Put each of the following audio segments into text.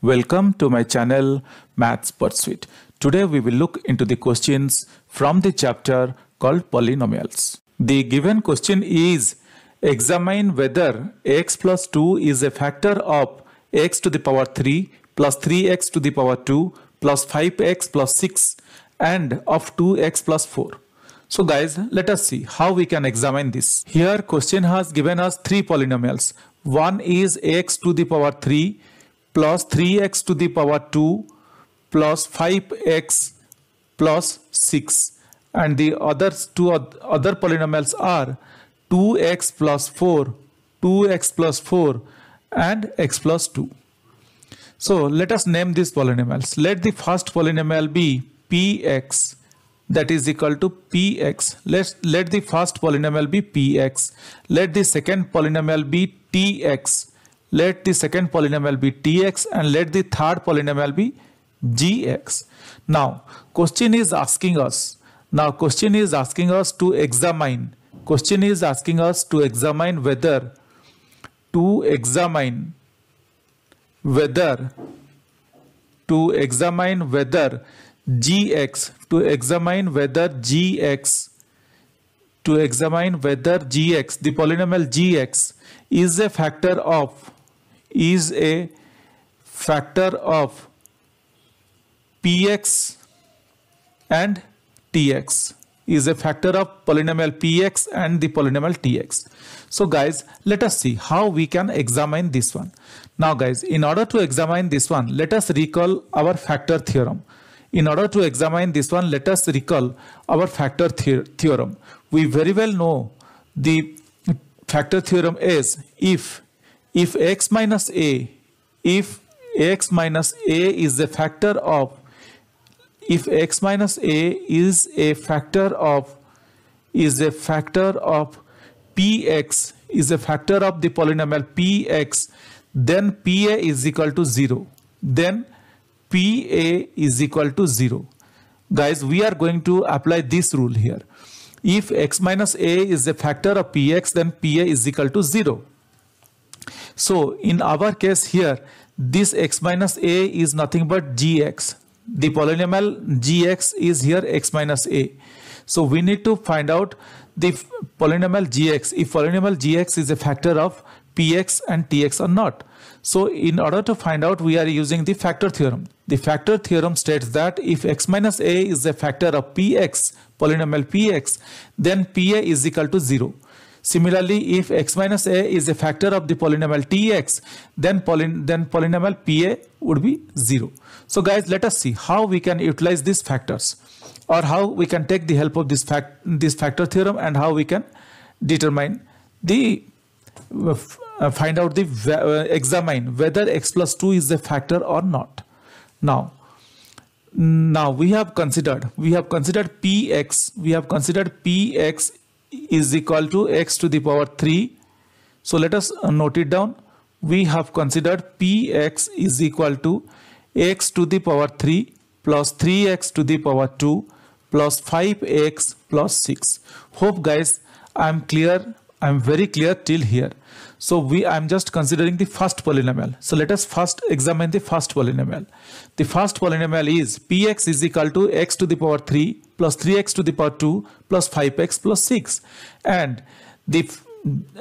Welcome to my channel Maths Pursuit. Today we will look into the questions from the chapter called polynomials. The given question is examine whether x plus 2 is a factor of x to the power 3 plus 3x to the power 2 plus 5x plus 6 and of 2x plus 4. So guys, let us see how we can examine this. Here question has given us three polynomials. One is x to the power 3, plus 3x to the power 2 plus 5x plus 6 and the other two other polynomials are 2x plus 4 2x plus 4 and x plus 2 so let us name these polynomials let the first polynomial be px that is equal to px let let the first polynomial be px let the second polynomial be tx let the second polynomial be tx and let the third polynomial be gx. Now question is asking us, now question is asking us to examine, question is asking us to examine whether, to examine whether, to examine whether gx, to examine whether gx, to examine whether gx, the polynomial gx is a factor of is a factor of px and tx is a factor of polynomial px and the polynomial tx. So guys, let us see how we can examine this one. Now guys, in order to examine this one, let us recall our factor theorem. In order to examine this one, let us recall our factor theorem. We very well know the factor theorem is if if x minus a if x minus a is a factor of if x minus a is a factor of is a factor of px is a factor of the polynomial px then pa is equal to 0 then pa is equal to 0 guys we are going to apply this rule here if x minus a is a factor of px then pa is equal to 0 so in our case here, this x minus a is nothing but gx. The polynomial gx is here x minus a. So we need to find out the polynomial gx, if polynomial gx is a factor of px and tx or not. So in order to find out, we are using the factor theorem. The factor theorem states that if x minus a is a factor of px, polynomial px, then pa is equal to 0. Similarly, if x minus a is a factor of the polynomial tx, then, polyn then polynomial pa would be 0. So guys, let us see how we can utilize these factors or how we can take the help of this, fact this factor theorem and how we can determine the uh, uh find out the uh, examine whether x plus 2 is a factor or not. Now, now we have considered we have considered px we have considered px is equal to x to the power 3. So let us uh, note it down. We have considered px is equal to x to the power 3 plus 3x to the power 2 plus 5x plus 6. Hope guys I am clear I'm very clear till here. So we I'm just considering the first polynomial. So let us first examine the first polynomial. The first polynomial is px is equal to x to the power 3 plus 3x to the power 2 plus 5x plus 6 and the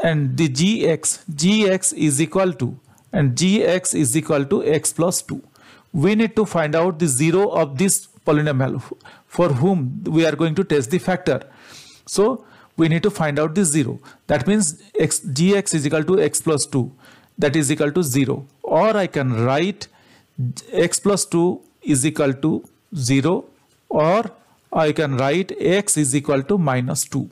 and the gx gx is equal to and gx is equal to x plus 2. We need to find out the zero of this polynomial for whom we are going to test the factor. So we need to find out this 0. That means x, gx is equal to x plus 2 that is equal to 0 or I can write x plus 2 is equal to 0 or I can write x is equal to minus 2.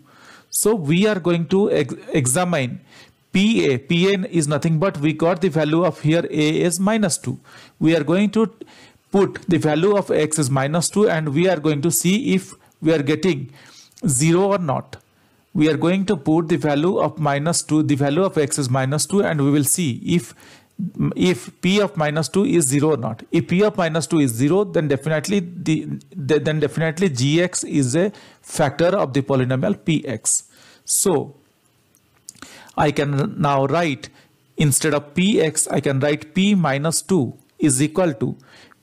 So we are going to ex examine PA. PN is nothing but we got the value of here A is minus 2. We are going to put the value of x is minus 2 and we are going to see if we are getting 0 or not we are going to put the value of minus 2 the value of x is minus 2 and we will see if if p of minus 2 is 0 or not if p of minus 2 is 0 then definitely the, the then definitely gx is a factor of the polynomial px so i can now write instead of px i can write p minus 2 is equal to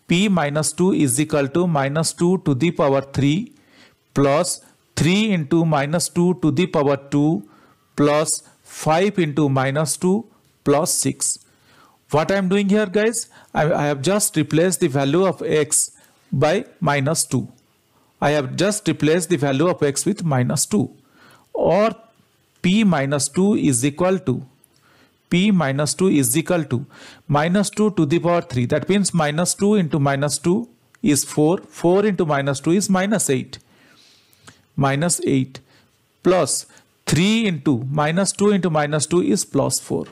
p minus 2 is equal to minus 2 to the power 3 plus 3 into minus 2 to the power 2 plus 5 into minus 2 plus 6. What I am doing here guys, I, I have just replaced the value of x by minus 2. I have just replaced the value of x with minus 2 or p minus 2 is equal to p minus 2 is equal to minus 2 to the power 3 that means minus 2 into minus 2 is 4 4 into minus 2 is minus 8 minus 8 plus 3 into minus 2 into minus 2 is plus 4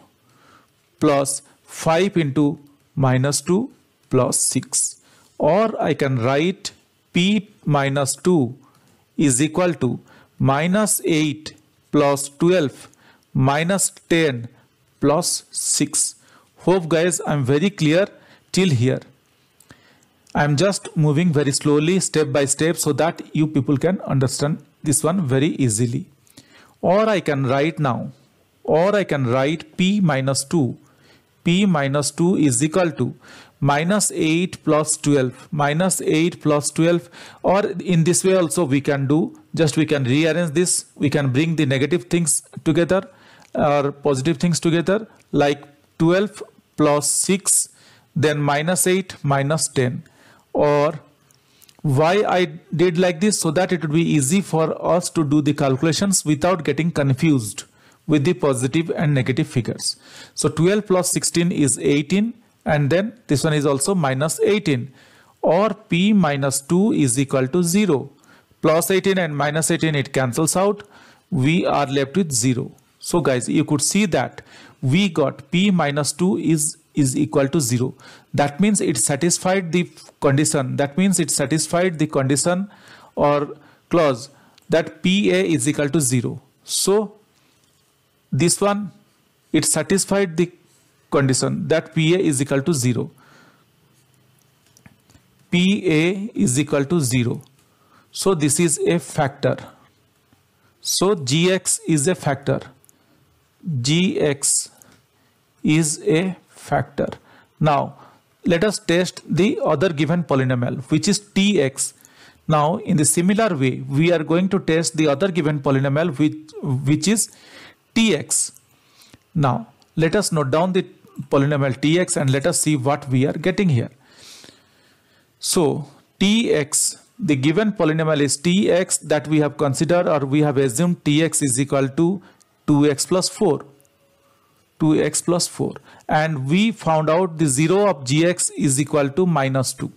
plus 5 into minus 2 plus 6 or I can write P minus 2 is equal to minus 8 plus 12 minus 10 plus 6. Hope guys I am very clear till here. I am just moving very slowly step by step so that you people can understand this one very easily. Or I can write now or I can write p minus 2. p minus 2 is equal to minus 8 plus 12 minus 8 plus 12 or in this way also we can do just we can rearrange this we can bring the negative things together or positive things together like 12 plus 6 then minus 8 minus 10 or why I did like this so that it would be easy for us to do the calculations without getting confused with the positive and negative figures. So 12 plus 16 is 18 and then this one is also minus 18 or p minus 2 is equal to 0. Plus 18 and minus 18 it cancels out. We are left with 0. So guys you could see that we got p minus 2 is is equal to 0 that means it satisfied the condition that means it satisfied the condition or clause that pa is equal to 0 so this one it satisfied the condition that pa is equal to 0 pa is equal to 0 so this is a factor so gx is a factor gx is a factor. Now let us test the other given polynomial which is tx. Now in the similar way we are going to test the other given polynomial which, which is tx. Now let us note down the polynomial tx and let us see what we are getting here. So tx the given polynomial is tx that we have considered or we have assumed tx is equal to 2x plus 4 to plus 4 and we found out the 0 of gx is equal to minus 2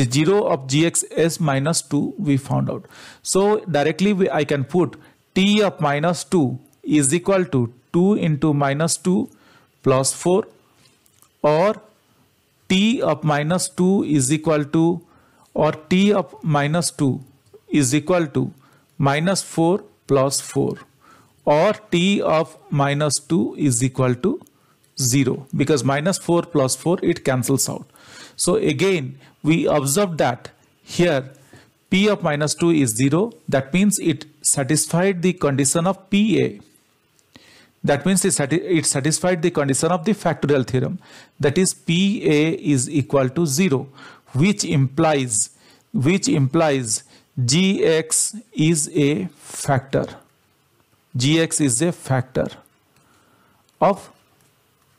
the 0 of gx is minus 2 we found out so directly we, i can put t of minus 2 is equal to 2 into minus 2 plus 4 or t of minus 2 is equal to or t of minus 2 is equal to minus 4 plus 4 or t of minus 2 is equal to 0 because minus 4 plus 4 it cancels out. So again we observe that here p of minus 2 is 0 that means it satisfied the condition of pa. That means it, it satisfied the condition of the factorial theorem that is pa is equal to 0 which implies which implies gx is a factor gx is a factor of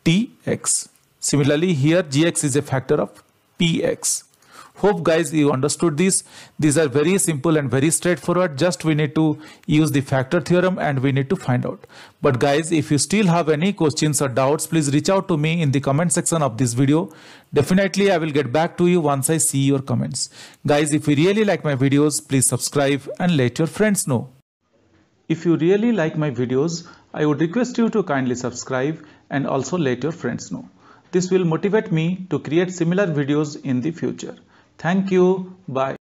tx. Similarly, here gx is a factor of px. Hope guys you understood this. These are very simple and very straightforward. Just we need to use the factor theorem and we need to find out. But guys, if you still have any questions or doubts, please reach out to me in the comment section of this video. Definitely I will get back to you once I see your comments. Guys, if you really like my videos, please subscribe and let your friends know. If you really like my videos, I would request you to kindly subscribe and also let your friends know. This will motivate me to create similar videos in the future. Thank you. Bye.